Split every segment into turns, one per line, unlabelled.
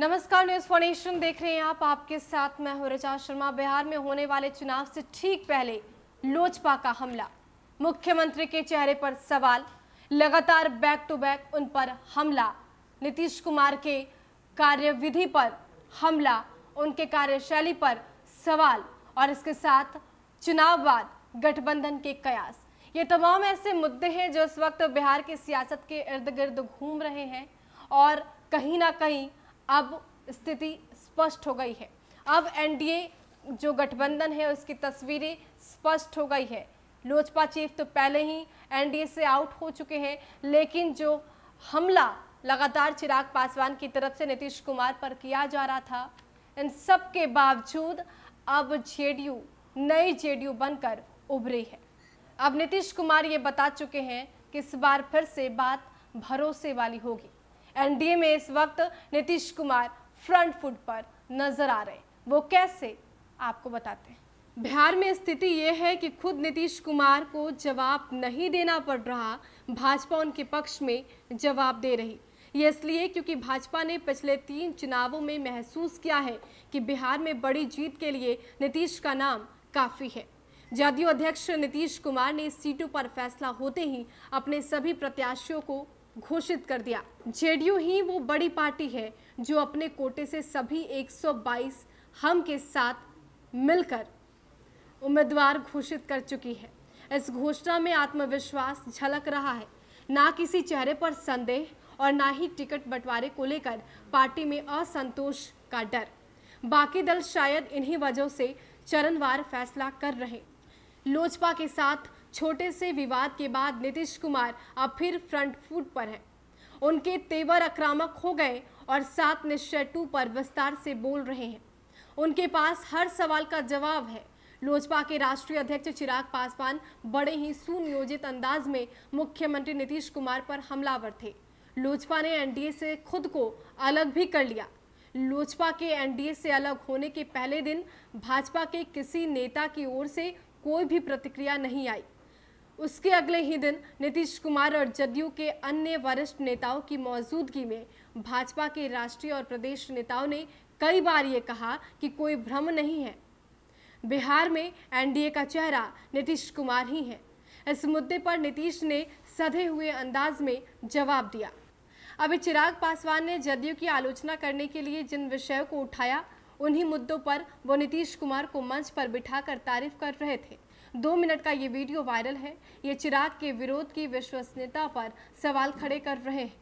नमस्कार news phonation देख रहे हैं आप आपके साथ मैं हूं रजा शर्मा बिहार में होने वाले चुनाव से ठीक पहले लोजपा का हमला मुख्यमंत्री के चेहरे पर सवाल लगातार बैक टू बैक उन पर हमला नीतीश कुमार के कार्यविधि पर हमला उनके कार्यशैली पर सवाल और इसके साथ चुनाववाद गठबंधन के कयास ये तमाम ऐसे मुद्दे हैं जो इस वक्त बिहार की सियासत के इर्द गिर्द घूम रहे हैं और कहीं ना कहीं अब स्थिति स्पष्ट हो गई है अब एनडीए जो गठबंधन है उसकी तस्वीरें स्पष्ट हो गई है लोजपा चीफ तो पहले ही एनडीए से आउट हो चुके हैं लेकिन जो हमला लगातार चिराग पासवान की तरफ से नीतीश कुमार पर किया जा रहा था इन सब के बावजूद अब जेडीयू नई जेडीयू बनकर उभरी है अब नीतीश कुमार ये बता चुके हैं कि इस बार फिर से बात भरोसे वाली होगी एनडीए में इस वक्त नीतीश कुमार फ्रंट फुट पर नजर आ रहे हैं वो कैसे आपको बताते हैं बिहार में स्थिति ये है कि खुद नीतीश कुमार को जवाब नहीं देना पड़ रहा भाजपा उनके पक्ष में जवाब दे रही ये इसलिए क्योंकि भाजपा ने पिछले तीन चुनावों में महसूस किया है कि बिहार में बड़ी जीत के लिए नीतीश का नाम काफ़ी है जदयू अध्यक्ष नीतीश कुमार ने सीटों पर फैसला होते ही अपने सभी प्रत्याशियों को घोषित कर दिया जेडीयू ही वो बड़ी पार्टी है जो अपने कोटे से सभी 122 हम के साथ मिलकर उम्मीदवार घोषित कर चुकी है इस घोषणा में आत्मविश्वास झलक रहा है ना किसी चेहरे पर संदेह और ना ही टिकट बंटवारे को लेकर पार्टी में असंतोष का डर बाकी दल शायद इन्हीं वजहों से चरणवार फैसला कर रहे लोजपा के साथ छोटे से विवाद के बाद नीतीश कुमार अब फिर फ्रंट फुट पर हैं उनके तेवर आक्रामक हो गए और सात निश्चय टू पर विस्तार से बोल रहे हैं उनके पास हर सवाल का जवाब है लोजपा के राष्ट्रीय अध्यक्ष चिराग पासवान बड़े ही सुनियोजित अंदाज में मुख्यमंत्री नीतीश कुमार पर हमलावर थे लोजपा ने एनडीए से खुद को अलग भी कर लिया लोजपा के एनडीए से अलग होने के पहले दिन भाजपा के किसी नेता की ओर से कोई भी प्रतिक्रिया नहीं आई उसके अगले ही दिन नीतीश कुमार और जदयू के अन्य वरिष्ठ नेताओं की मौजूदगी में भाजपा के राष्ट्रीय और प्रदेश नेताओं ने कई बार ये कहा कि कोई भ्रम नहीं है बिहार में एनडीए का चेहरा नीतीश कुमार ही है इस मुद्दे पर नीतीश ने सधे हुए अंदाज में जवाब दिया अभी चिराग पासवान ने जदयू की आलोचना करने के लिए जिन विषयों को उठाया उन्हीं मुद्दों पर वो नीतीश कुमार को मंच पर बिठाकर तारीफ कर रहे थे दो मिनट का ये वीडियो वायरल है ये चिराग के विरोध की विश्वसनीयता पर सवाल खड़े कर रहे हैं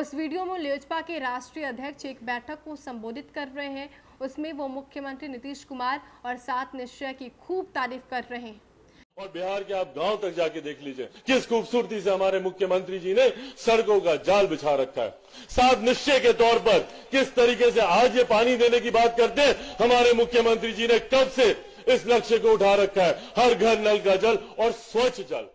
उस वीडियो में लोजपा के राष्ट्रीय अध्यक्ष एक बैठक को संबोधित कर रहे हैं उसमें वो मुख्यमंत्री नीतीश कुमार और सात निश्चय की खूब तारीफ कर रहे हैं और बिहार के आप गांव तक जाके देख लीजिए किस खूबसूरती से हमारे मुख्यमंत्री जी ने सड़कों का जाल बिछा रखा है साथ निश्चय के तौर पर किस तरीके से आज ये पानी देने की बात करते हैं हमारे मुख्यमंत्री जी ने कब से इस लक्ष्य को उठा रखा है हर घर नल का जल और स्वच्छ जल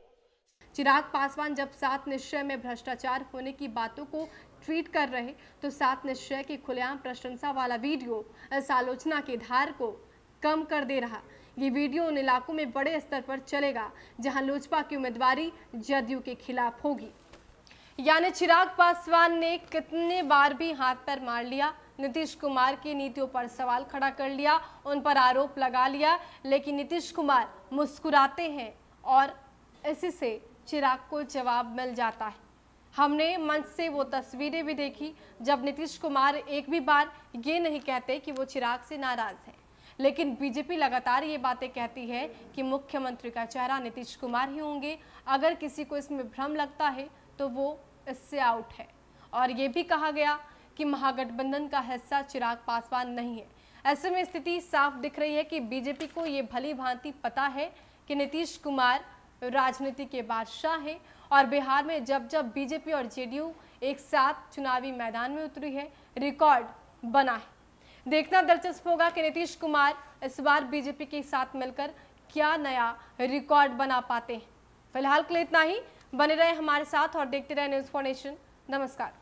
चिराग पासवान जब सात निश्चय में भ्रष्टाचार होने की बातों को ट्वीट कर रहे तो सात निश्चय की खुलेआम प्रशंसा वाला वीडियो इस आलोचना के धार को कम कर दे रहा ये वीडियो उन इलाकों में बड़े स्तर पर चलेगा जहां लोजपा की उम्मीदवारी जदयू के खिलाफ होगी यानी चिराग पासवान ने कितने बार भी हाथ पर मार लिया नीतीश कुमार की नीतियों पर सवाल खड़ा कर लिया उन पर आरोप लगा लिया लेकिन नीतीश कुमार मुस्कुराते हैं और इसी से चिराग को जवाब मिल जाता है हमने मंच से वो तस्वीरें भी देखी जब नीतीश कुमार एक भी बार ये नहीं कहते कि वो चिराग से नाराज़ हैं लेकिन बीजेपी लगातार ये बातें कहती है कि मुख्यमंत्री का चेहरा नीतीश कुमार ही होंगे अगर किसी को इसमें भ्रम लगता है तो वो इससे आउट है और ये भी कहा गया कि महागठबंधन का हिस्सा चिराग पासवान नहीं है ऐसे में स्थिति साफ दिख रही है कि बीजेपी को ये भली भांति पता है कि नीतीश कुमार राजनीति के बादशाह हैं और बिहार में जब जब बीजेपी और जेडीयू एक साथ चुनावी मैदान में उतरी है रिकॉर्ड बना है देखना दिलचस्प होगा कि नीतीश कुमार इस बार बीजेपी के साथ मिलकर क्या नया रिकॉर्ड बना पाते हैं फिलहाल के लिए इतना ही बने रहे हमारे साथ और देखते रहे न्यूज़ फॉर नेशन नमस्कार